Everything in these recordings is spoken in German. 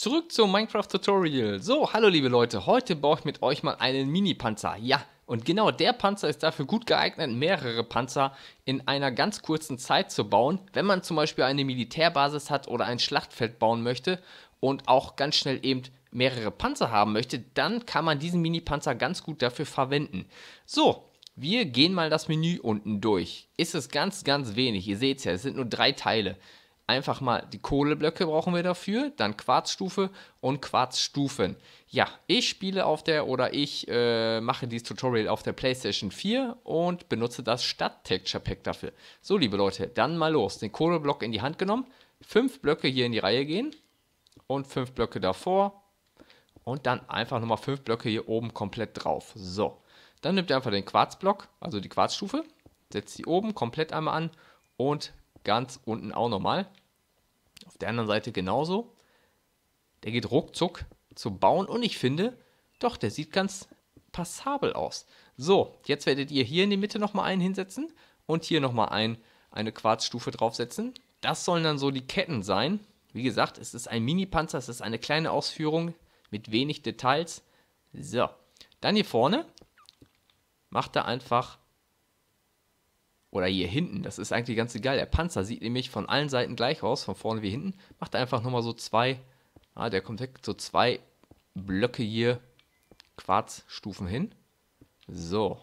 Zurück zum Minecraft-Tutorial. So, hallo liebe Leute, heute baue ich mit euch mal einen Mini-Panzer. Ja, und genau der Panzer ist dafür gut geeignet, mehrere Panzer in einer ganz kurzen Zeit zu bauen, wenn man zum Beispiel eine Militärbasis hat oder ein Schlachtfeld bauen möchte und auch ganz schnell eben mehrere Panzer haben möchte, dann kann man diesen Mini-Panzer ganz gut dafür verwenden. So, wir gehen mal das Menü unten durch. Ist es ganz, ganz wenig. Ihr seht es ja, es sind nur drei Teile einfach mal die Kohleblöcke brauchen wir dafür, dann Quarzstufe und Quarzstufen. Ja, ich spiele auf der oder ich äh, mache dieses Tutorial auf der PlayStation 4 und benutze das Stadt-Texture Pack dafür. So, liebe Leute, dann mal los. Den Kohleblock in die Hand genommen, fünf Blöcke hier in die Reihe gehen und fünf Blöcke davor und dann einfach nochmal fünf Blöcke hier oben komplett drauf. So, dann nimmt ihr einfach den Quarzblock, also die Quarzstufe, setzt sie oben komplett einmal an und ganz unten auch nochmal. Auf der anderen Seite genauso. Der geht ruckzuck zu bauen und ich finde, doch, der sieht ganz passabel aus. So, jetzt werdet ihr hier in die Mitte nochmal einen hinsetzen und hier nochmal ein, eine Quarzstufe draufsetzen. Das sollen dann so die Ketten sein. Wie gesagt, es ist ein Mini-Panzer, es ist eine kleine Ausführung mit wenig Details. So, dann hier vorne macht er einfach oder hier hinten, das ist eigentlich ganz egal. Der Panzer sieht nämlich von allen Seiten gleich aus, von vorne wie hinten. Macht einfach nochmal so zwei, ah, der kommt weg, so zwei Blöcke hier Quarzstufen hin. So.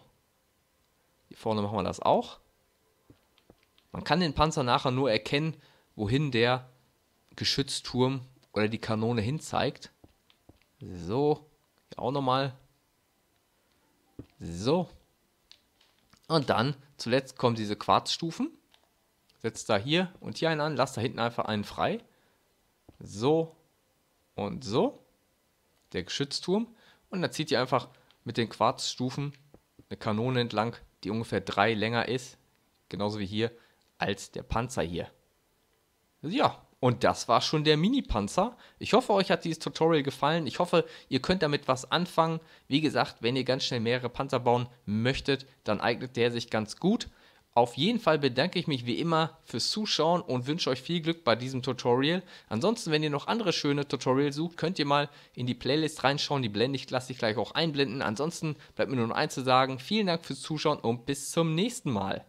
Hier vorne machen wir das auch. Man kann den Panzer nachher nur erkennen, wohin der Geschützturm oder die Kanone hin zeigt. So. Hier auch nochmal. So. Und dann zuletzt kommen diese Quarzstufen. Setzt da hier und hier einen an, lasst da hinten einfach einen frei. So und so. Der Geschützturm. Und dann zieht ihr einfach mit den Quarzstufen eine Kanone entlang, die ungefähr drei länger ist. Genauso wie hier, als der Panzer hier. Ja, und das war schon der Mini-Panzer. Ich hoffe, euch hat dieses Tutorial gefallen. Ich hoffe, ihr könnt damit was anfangen. Wie gesagt, wenn ihr ganz schnell mehrere Panzer bauen möchtet, dann eignet der sich ganz gut. Auf jeden Fall bedanke ich mich wie immer fürs Zuschauen und wünsche euch viel Glück bei diesem Tutorial. Ansonsten, wenn ihr noch andere schöne Tutorials sucht, könnt ihr mal in die Playlist reinschauen. Die blende ich, lasse gleich auch einblenden. Ansonsten bleibt mir nur noch eins zu sagen. Vielen Dank fürs Zuschauen und bis zum nächsten Mal.